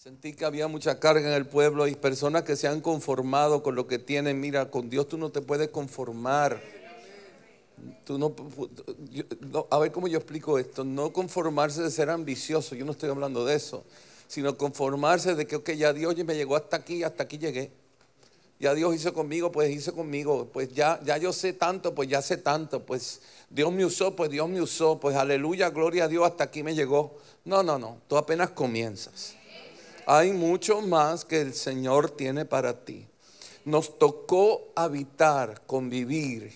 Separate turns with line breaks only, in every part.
Sentí que había mucha carga en el pueblo y personas que se han conformado con lo que tienen. Mira, con Dios tú no te puedes conformar. Tú a ver cómo yo explico esto. No conformarse de ser ambicioso, yo no estoy hablando de eso, sino conformarse de que, ok, ya Dios me llegó hasta aquí, hasta aquí llegué. Ya Dios hizo conmigo, pues hizo conmigo. Pues ya, ya yo sé tanto, pues ya sé tanto. Pues Dios me usó, pues Dios me usó. Pues aleluya, gloria a Dios, hasta aquí me llegó. No, no, no, tú apenas comienzas. Hay mucho más que el Señor tiene para ti. Nos tocó habitar, convivir,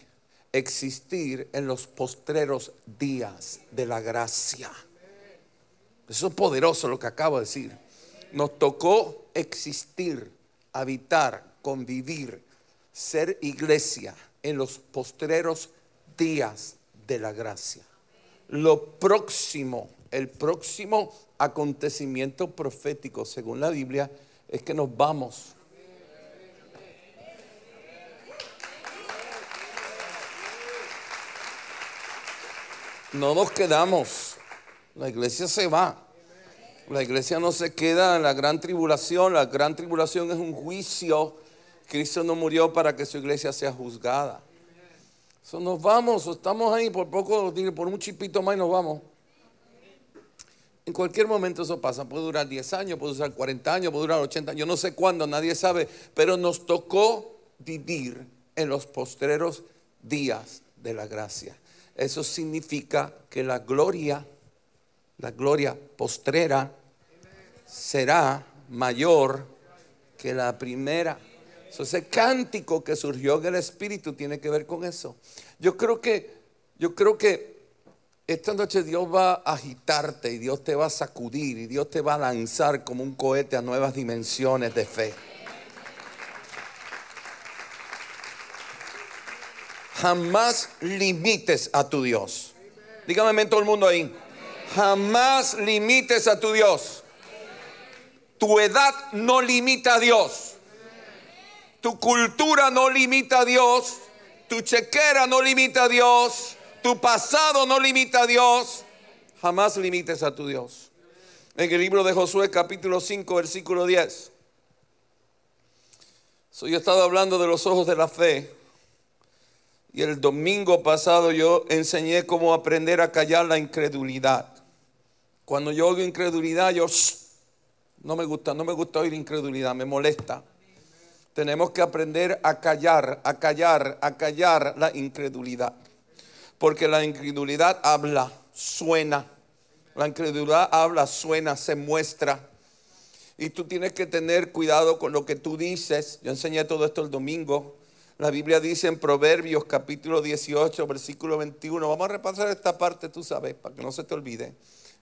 existir en los postreros días de la gracia. Eso es poderoso lo que acabo de decir. Nos tocó existir, habitar, convivir, ser iglesia en los postreros días de la gracia. Lo próximo el próximo acontecimiento profético, según la Biblia, es que nos vamos. No nos quedamos. La iglesia se va. La iglesia no se queda en la gran tribulación. La gran tribulación es un juicio. Cristo no murió para que su iglesia sea juzgada. nos vamos, estamos ahí por poco, por un chipito más y nos vamos. En cualquier momento eso pasa. Puede durar 10 años, puede durar 40 años, puede durar 80 años. Yo no sé cuándo, nadie sabe. Pero nos tocó vivir en los postreros días de la gracia. Eso significa que la gloria, la gloria postrera, será mayor que la primera. ese cántico que surgió del Espíritu tiene que ver con eso. Yo creo que, yo creo que esta noche Dios va a agitarte y Dios te va a sacudir y Dios te va a lanzar como un cohete a nuevas dimensiones de fe. Jamás limites a tu Dios. Dígame todo el mundo ahí. Jamás limites a tu Dios. Tu edad no limita a Dios. Tu cultura no limita a Dios. Tu chequera no limita a Dios. Tu pasado no limita a Dios. Jamás limites a tu Dios. En el libro de Josué capítulo 5 versículo 10. Soy yo he estado hablando de los ojos de la fe. Y el domingo pasado yo enseñé cómo aprender a callar la incredulidad. Cuando yo oigo incredulidad, yo no me gusta, no me gusta oír incredulidad, me molesta. Tenemos que aprender a callar, a callar, a callar la incredulidad. Porque la incredulidad habla, suena. La incredulidad habla, suena, se muestra. Y tú tienes que tener cuidado con lo que tú dices. Yo enseñé todo esto el domingo. La Biblia dice en Proverbios capítulo 18, versículo 21. Vamos a repasar esta parte, tú sabes, para que no se te olvide.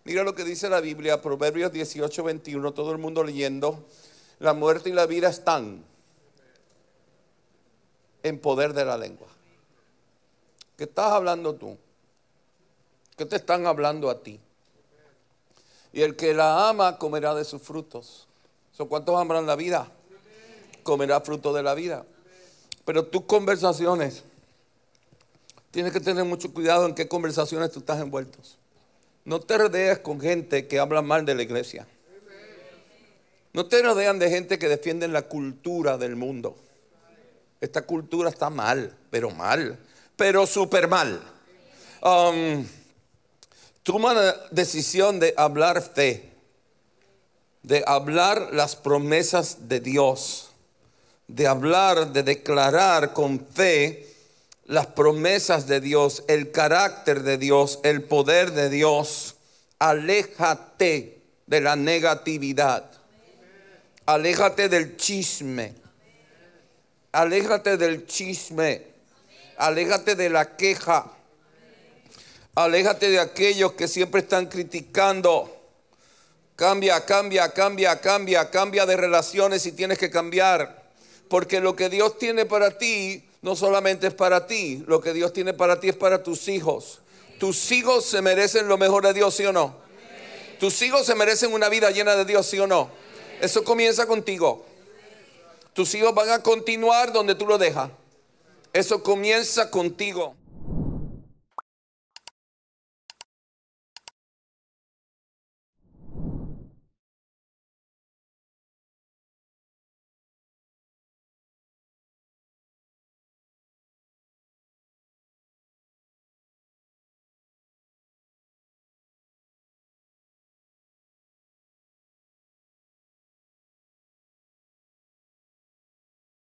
Mira lo que dice la Biblia, Proverbios 18, 21, todo el mundo leyendo. La muerte y la vida están en poder de la lengua. ¿Qué estás hablando tú? ¿Qué te están hablando a ti? Y el que la ama comerá de sus frutos. ¿Son cuántos amarán la vida? Comerá fruto de la vida. Pero tus conversaciones, tienes que tener mucho cuidado en qué conversaciones tú estás envueltos. No te rodees con gente que habla mal de la iglesia. No te rodean de gente que defiende la cultura del mundo. Esta cultura está mal, pero mal pero súper mal. Um, toma la decisión de hablar fe, de hablar las promesas de Dios, de hablar, de declarar con fe las promesas de Dios, el carácter de Dios, el poder de Dios. Aléjate de la negatividad. Aléjate del chisme. Aléjate del chisme. Aléjate de la queja. Aléjate de aquellos que siempre están criticando. Cambia, cambia, cambia, cambia, cambia de relaciones si tienes que cambiar. Porque lo que Dios tiene para ti no solamente es para ti, lo que Dios tiene para ti es para tus hijos. Tus hijos se merecen lo mejor de Dios, ¿sí o no? Tus hijos se merecen una vida llena de Dios, ¿sí o no? Eso comienza contigo. Tus hijos van a continuar donde tú lo dejas. Eso comienza contigo.